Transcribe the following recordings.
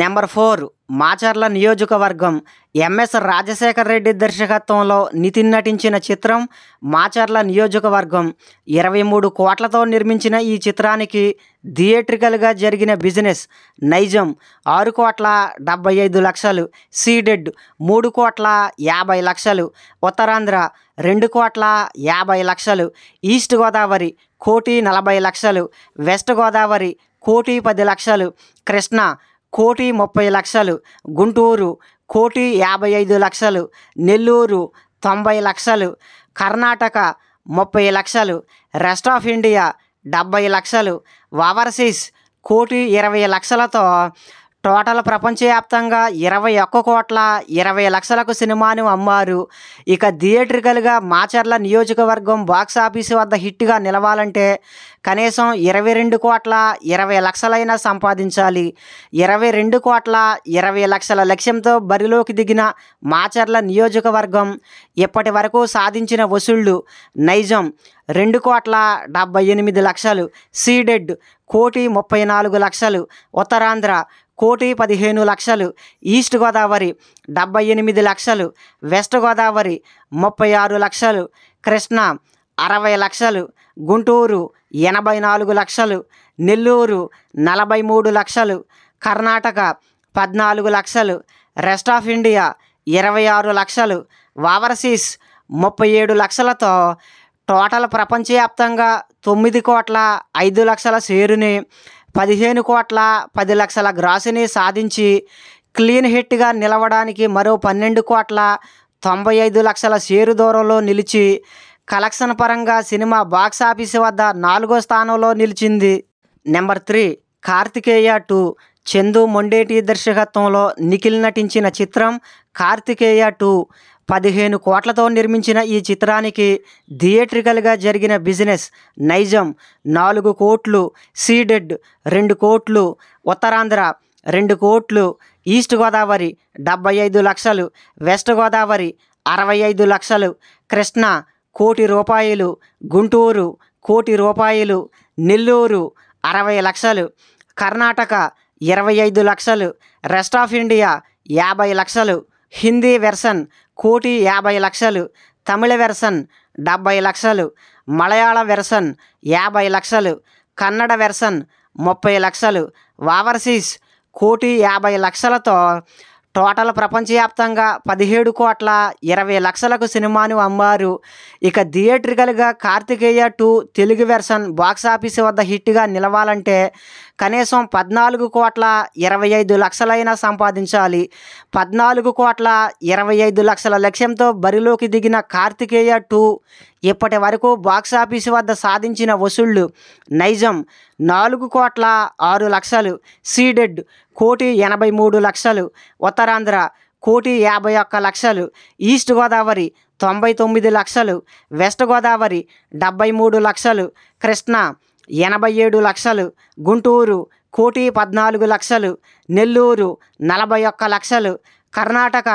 number four Macherla నియోజకవర్గం MS Rajasekhara Reddy దర్శకత్వంలో నితిన్ నటించిన చిత్రం మాచర్ల నియోజకవర్గం ఇరవై మూడు కోట్లతో నిర్మించిన ఈ చిత్రానికి థియేట్రికల్గా జరిగిన బిజినెస్ నైజం ఆరు కోట్ల డెబ్బై ఐదు లక్షలు సీడెడ్ మూడు కోట్ల యాభై లక్షలు ఉత్తరాంధ్ర రెండు కోట్ల యాభై లక్షలు ఈస్ట్ గోదావరి కోటి నలభై లక్షలు వెస్ట్ గోదావరి కోటి పది లక్షలు కృష్ణ కోటి ముప్పై లక్షలు గుంటూరు కోటి యాభై ఐదు లక్షలు నెల్లూరు తొంభై లక్షలు కర్ణాటక ముప్పై లక్షలు రెస్ట్ ఆఫ్ ఇండియా డెబ్బై లక్షలు ఓవర్సీస్ కోటి ఇరవై లక్షలతో టోటల్ ప్రపంచవ్యాప్తంగా ఇరవై ఒక్క కోట్ల ఇరవై లక్షలకు సినిమాను అమ్మారు ఇక థియేటర్కల్గా మాచర్ల నియోజకవర్గం బాక్సాఫీసు వద్ద హిట్గా నిలవాలంటే కనీసం ఇరవై రెండు కోట్ల ఇరవై లక్షలైనా సంపాదించాలి ఇరవై రెండు కోట్ల ఇరవై లక్షల లక్ష్యంతో బరిలోకి దిగిన మాచర్ల నియోజకవర్గం ఇప్పటి వరకు సాధించిన వసూళ్లు నైజం రెండు కోట్ల డెబ్బై ఎనిమిది లక్షలు సీడెడ్ కోటి ముప్పై నాలుగు లక్షలు ఉత్తరాంధ్ర కోటి పదిహేను లక్షలు ఈస్ట్ గోదావరి డెబ్బై ఎనిమిది లక్షలు వెస్ట్ గోదావరి ముప్పై ఆరు లక్షలు కృష్ణా అరవై లక్షలు గుంటూరు ఎనభై నాలుగు లక్షలు నెల్లూరు నలభై మూడు లక్షలు కర్ణాటక పద్నాలుగు లక్షలు రెస్ట్ ఆఫ్ ఇండియా ఇరవై ఆరు లక్షలు వావర్సీస్ ముప్పై ఏడు లక్షలతో టోటల్ ప్రపంచవ్యాప్తంగా తొమ్మిది కోట్ల ఐదు లక్షల షేరుని పదిహేను కోట్ల పది లక్షల గ్రాసుని సాధించి క్లీన్ హిట్గా నిలవడానికి మరో పన్నెండు కోట్ల తొంభై ఐదు లక్షల షేరు దూరంలో నిలిచి కలెక్షన్ పరంగా సినిమా బాక్స్ ఆఫీస్ వద్ద నాలుగో స్థానంలో నిలిచింది number three Karthikeya two Chandu Mondeti దర్శకత్వంలో నిఖిల్ నటించిన చిత్రం కార్తికేయ టూ పదిహేను కోట్లతో నిర్మించిన ఈ చిత్రానికి థియేట్రికల్గా జరిగిన బిజినెస్ నైజం నాలుగు కోట్లు సీడెడ్ రెండు కోట్లు ఉత్తరాంధ్ర రెండు కోట్లు ఈస్ట్ గోదావరి డెబ్బై ఐదు లక్షలు వెస్ట్ గోదావరి అరవై ఐదు లక్షలు కృష్ణా కోటి రూపాయలు గుంటూరు కోటి రూపాయలు నెల్లూరు అరవై లక్షలు కర్ణాటక ఇరవై ఐదు లక్షలు రెస్ట్ ఆఫ్ ఇండియా యాభై లక్షలు హిందీ వెర్షన్ కోటి యాభై లక్షలు తమిళ వెర్షన్ డెబ్భై లక్షలు మలయాళ వెర్షన్ యాభై లక్షలు కన్నడ వెర్షన్ ముప్పై లక్షలు ఓవర్సీస్ కోటి యాభై లక్షలతో టోటల్ ప్రపంచవ్యాప్తంగా పదిహేడు కోట్ల ఇరవై లక్షలకు సినిమాను అమ్మారు ఇక థియేట్రికల్గా Karthikeya two Telugu version box office వద్ద హిట్గా నిలవాలంటే కనీసం పద్నాలుగు కోట్ల ఇరవై ఐదు లక్షలైనా సంపాదించాలి పద్నాలుగు కోట్ల ఇరవై ఐదు లక్షల లక్ష్యంతో బరిలోకి దిగిన కార్తికేయ టూ ఇప్పటి వరకు బాక్సాఫీస్ వద్ద సాధించిన వసూళ్లు నైజం నాలుగు కోట్ల ఆరు లక్షలు సీడెడ్ కోటి ఎనభై మూడు లక్షలు ఉత్తరాంధ్ర కోటి యాభై ఒక్క లక్షలు ఈస్ట్ గోదావరి తొంభై తొమ్మిది లక్షలు వెస్ట్ గోదావరి డెబ్బై మూడు లక్షలు కృష్ణా ఎనభై ఏడు లక్షలు గుంటూరు కోటి పద్నాలుగు లక్షలు నెల్లూరు నలభై ఒక్క లక్షలు కర్ణాటక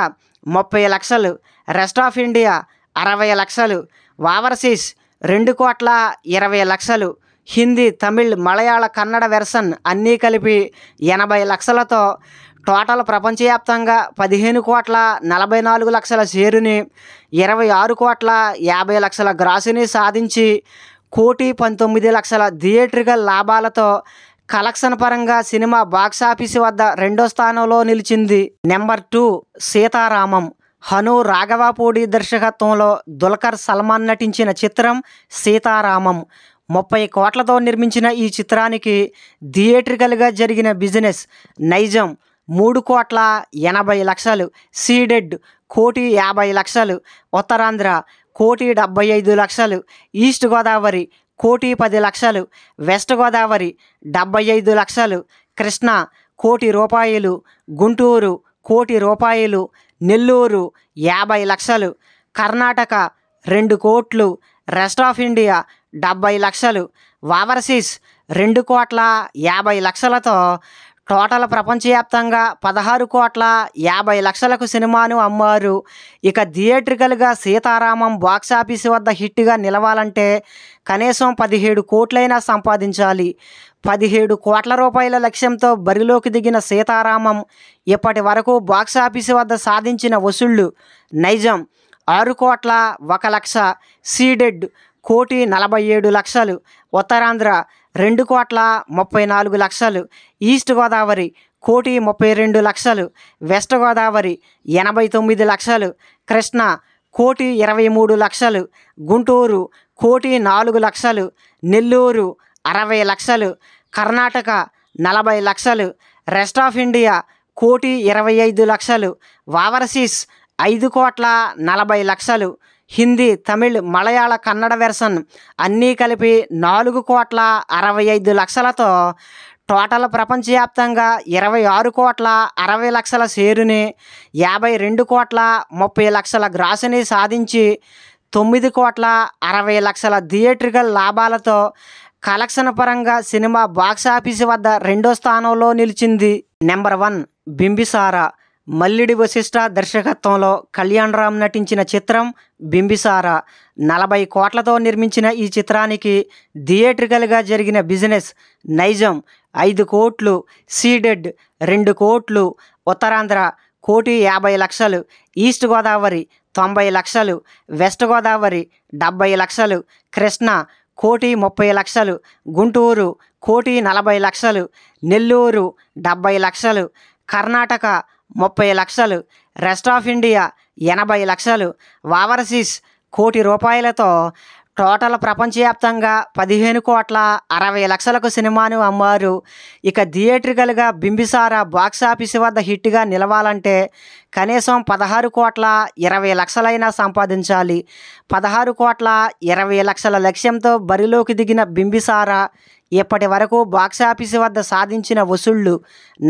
ముప్పై లక్షలు రెస్ట్ ఆఫ్ ఇండియా అరవై లక్షలు వావర్సీస్ రెండు కోట్ల ఇరవై లక్షలు హిందీ తమిళ్ మలయాళ కన్నడ వెర్షన్ అన్నీ కలిపి ఎనభై లక్షలతో టోటల్ ప్రపంచవ్యాప్తంగా పదిహేను కోట్ల నలభై నాలుగు లక్షల షేరుని ఇరవై ఆరు కోట్ల యాభై లక్షల గ్రాసుని సాధించి కోటి పంతొమ్మిది లక్షల థియేట్రికల్ లాభాలతో కలెక్షన్ పరంగా సినిమా బాక్సాఫీసు వద్ద రెండో స్థానంలో నిలిచింది నెంబర్ టూ సీతారామం హను రాఘవాపూడి దర్శకత్వంలో దుల్కర్ సల్మాన్ నటించిన చిత్రం సీతారామం ముప్పై కోట్లతో నిర్మించిన ఈ చిత్రానికి థియేట్రికల్గా జరిగిన బిజినెస్ నైజం మూడు కోట్ల ఎనభై లక్షలు సీడెడ్ కోటి యాభై లక్షలు ఉత్తరాంధ్ర కోటి డెబ్బై ఐదు లక్షలు ఈస్ట్ గోదావరి కోటి పది లక్షలు వెస్ట్ గోదావరి డెబ్బై ఐదు లక్షలు కృష్ణా కోటి రూపాయలు గుంటూరు కోటి రూపాయలు నెల్లూరు యాభై లక్షలు కర్ణాటక రెండు కోట్లు రెస్ట్ ఆఫ్ ఇండియా డెబ్బై లక్షలు ఓవర్సీస్ రెండు కోట్ల యాభై లక్షలతో టోటల్ ప్రపంచవ్యాప్తంగా పదహారు కోట్ల యాభై లక్షలకు సినిమాను అమ్మారు ఇక థియేట్రికల్గా సీతారామం బాక్సాఫీస్ వద్ద హిట్గా నిలవాలంటే కనీసం పదిహేడు కోట్లైనా సంపాదించాలి పదిహేడు కోట్ల రూపాయల లక్ష్యంతో బరిలోకి దిగిన సీతారామం ఇప్పటి వరకు బాక్సాఫీస్ వద్ద సాధించిన వసూళ్లు నైజం ఆరు కోట్ల ఒక లక్ష సీడెడ్ కోటి నలభై ఏడు లక్షలు ఉత్తరాంధ్ర రెండు కోట్ల ముప్పై నాలుగు లక్షలు ఈస్ట్ గోదావరి కోటి ముప్పై రెండు లక్షలు వెస్ట్ గోదావరి ఎనభై తొమ్మిది లక్షలు కృష్ణా కోటి ఇరవై మూడు లక్షలు గుంటూరు కోటి నాలుగు లక్షలు నెల్లూరు అరవై లక్షలు కర్ణాటక నలభై లక్షలు రెస్ట్ ఆఫ్ ఇండియా కోటి ఇరవై ఐదు లక్షలు వావర్సీస్ ఐదు కోట్ల నలభై లక్షలు హిందీ తమిళ్ మలయాళ కన్నడ వెర్షన్ అన్నీ కలిపి నాలుగు కోట్ల అరవై ఐదు లక్షలతో టోటల్ ప్రపంచవ్యాప్తంగా ఇరవై ఆరు కోట్ల అరవై లక్షల షేరుని యాభై రెండు కోట్ల ముప్పై లక్షల గ్రాసుని సాధించి తొమ్మిది కోట్ల అరవై లక్షల థియేట్రికల్ లాభాలతో కలెక్షన్ పరంగా సినిమా బాక్సాఫీస్ వద్ద రెండో స్థానంలో నిలిచింది నెంబర్ వన్ బింబిసారా మల్లిడి వశిష్ట దర్శకత్వంలో కళ్యాణ్ రామ్ నటించిన చిత్రం బింబిసార నలభై కోట్లతో నిర్మించిన ఈ చిత్రానికి థియేట్రికల్గా జరిగిన బిజినెస్ నైజం ఐదు కోట్లు సీడెడ్ రెండు కోట్లు ఉత్తరాంధ్ర కోటి యాభై లక్షలు ఈస్ట్ గోదావరి తొంభై లక్షలు వెస్ట్ గోదావరి డెబ్బై లక్షలు కృష్ణ కోటి ముప్పై లక్షలు గుంటూరు కోటి నలభై లక్షలు నెల్లూరు డెబ్బై లక్షలు కర్ణాటక ముప్పై లక్షలు రెస్ట్ ఆఫ్ ఇండియా ఎనభై లక్షలు ఓవర్సీస్ కోటి రూపాయలతో టోటల్ ప్రపంచవ్యాప్తంగా పదిహేను కోట్ల అరవై లక్షలకు సినిమాను అమ్మారు ఇక థియేట్రికల్గా బింబిసార బాక్సాఫీసు వద్ద హిట్గా నిలవాలంటే కనీసం పదహారు కోట్ల ఇరవై లక్షలైనా సంపాదించాలి పదహారు కోట్ల ఇరవై లక్షల లక్ష్యంతో బరిలోకి దిగిన బింబిసార ఇప్పటి వరకు బాక్సాఫీసు వద్ద సాధించిన వసూళ్లు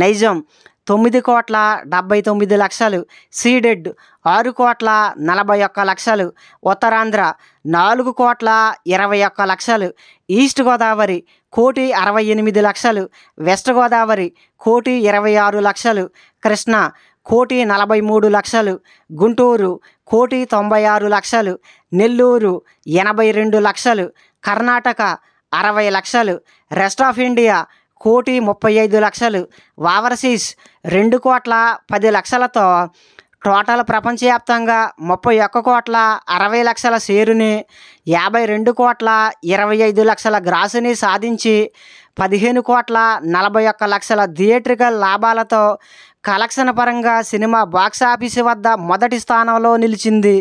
నైజం తొమ్మిది కోట్ల డెబ్బై తొమ్మిది లక్షలు సీడెడ్ ఆరు కోట్ల నలభై ఒక్క లక్షలు ఉత్తరాంధ్ర నాలుగు కోట్ల ఇరవై ఒక్క లక్షలు ఈస్ట్ గోదావరి కోటి అరవై ఎనిమిది లక్షలు వెస్ట్ గోదావరి కోటి ఇరవై ఆరు లక్షలు కృష్ణ కోటి నలభై మూడు లక్షలు గుంటూరు కోటి తొంభై ఆరు లక్షలు నెల్లూరు ఎనభై రెండు లక్షలు కర్ణాటక అరవై లక్షలు రెస్ట్ ఆఫ్ ఇండియా కోటి ముప్పై ఐదు లక్షలు ఓవర్సీస్ రెండు కోట్ల పది లక్షలతో టోటల్ ప్రపంచవ్యాప్తంగా ముప్పై ఒక్క కోట్ల అరవై లక్షల షేరుని యాభై రెండు కోట్ల ఇరవై ఐదు లక్షల గ్రాసుని సాధించి పదిహేను కోట్ల నలభై ఒక్క లక్షల థియేట్రికల్ లాభాలతో కలెక్షన్ పరంగా సినిమా బాక్సాఫీసు వద్ద మొదటి స్థానంలో నిలిచింది